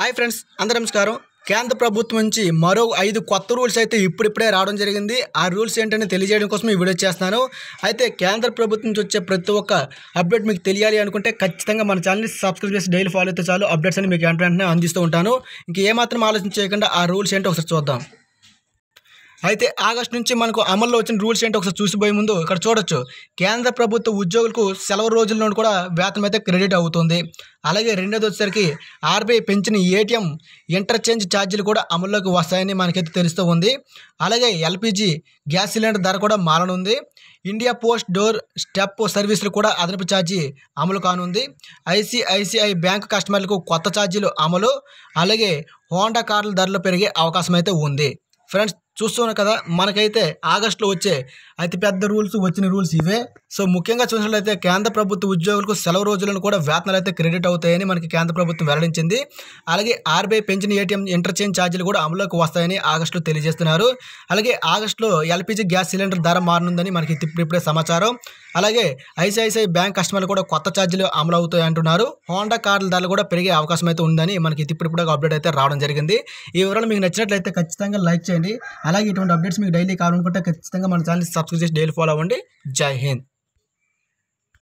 hi friends అందరూ నమస్కారం కేంద్ర ప్రభుత్వం నుంచి మరో ఐదు కొత్త రూల్స్ అయితే ఇప్పుడిప్పుడే రావడం జరిగింది ఆ రూల్స్ ఏంటని తెలియజేయడం కోసం ఈ వీడియో చేస్తున్నాను అయితే కేంద్ర ప్రభుత్వం నుంచి వచ్చే ప్రతి ఒక్క అప్డేట్ మీకు తెలియాలి అనుకుంటే ఖచ్చితంగా మన ఛానల్ని సబ్స్క్రైబ్ చేసి డైలీ ఫాలో అయితే చాలు అప్డేట్స్ అని మీకు వెంటనే అందిస్తూ ఉంటాను ఇంకేమాత్రం ఆలోచన చేయకుండా ఆ రూల్స్ ఏంటో ఒకసారి చూద్దాం అయితే ఆగస్టు నుంచి మనకు అమల్లో వచ్చిన రూల్స్ ఏంటో ఒకసారి చూసిపోయే ముందు ఇక్కడ చూడొచ్చు కేంద్ర ప్రభుత్వ ఉద్యోగులకు సెలవు రోజుల్లో కూడా వేతనం అయితే క్రెడిట్ అవుతుంది అలాగే రెండోది వచ్చేసరికి ఆర్బీఐ పెంచిన ఏటీఎం ఇంటర్చేంజ్ ఛార్జీలు కూడా అమల్లోకి వస్తాయని మనకైతే తెలుస్తూ ఉంది అలాగే ఎల్పిజి గ్యాస్ సిలిండర్ ధర కూడా మారనుంది ఇండియా పోస్ట్ డోర్ స్టెప్ సర్వీసులు కూడా అదనపు ఛార్జీ అమలు కానుంది ఐసిఐసిఐ బ్యాంక్ కస్టమర్లకు కొత్త ఛార్జీలు అమలు అలాగే హోండా కార్ల ధరలు పెరిగే అవకాశం అయితే ఉంది ఫ్రెండ్స్ చూస్తున్నాం కదా మనకైతే ఆగస్టులో వచ్చే అతిపెద్ద రూల్స్ వచ్చిన రూల్స్ ఇవే సో ముఖ్యంగా చూసినట్లయితే కేంద్ర ప్రభుత్వ ఉద్యోగులకు సెలవు రోజులను కూడా వేతనాలు అయితే క్రెడిట్ అవుతాయని మనకి కేంద్ర ప్రభుత్వం వెల్లడించింది అలాగే ఆర్బీఐ పెంచిన ఏటీఎం ఇంటర్చేంజ్ ఛార్జీలు కూడా అమలులోకి వస్తాయని ఆగస్టులో తెలియజేస్తున్నారు అలాగే ఆగస్టులో ఎల్పిజి గ్యాస్ సిలిండర్ ధర మారనుందని మనకి ఇప్పుడే సమాచారం అలాగే ఐసిఐసిఐ బ్యాంక్ కస్టమర్లు కూడా కొత్త ఛార్జీలు అమలు అవుతాయి అంటున్నారు హోండా కార్ల ధరలు కూడా పెరిగే అవకాశం అయితే ఉందని మనకి ఇప్పుడు అప్డేట్ అయితే రావడం జరిగింది ఈ వివరాలు మీకు నచ్చినట్లయితే ఖచ్చితంగా లైక్ చేయండి అలాగే ఇటువంటి అప్డేట్స్ మీకు డైలీ కావాలనుకుంటే ఖచ్చితంగా మన ఛానల్ సబ్స్క్రైబ్ చేసి డైలీ ఫాలో అవ్వండి జై హింద్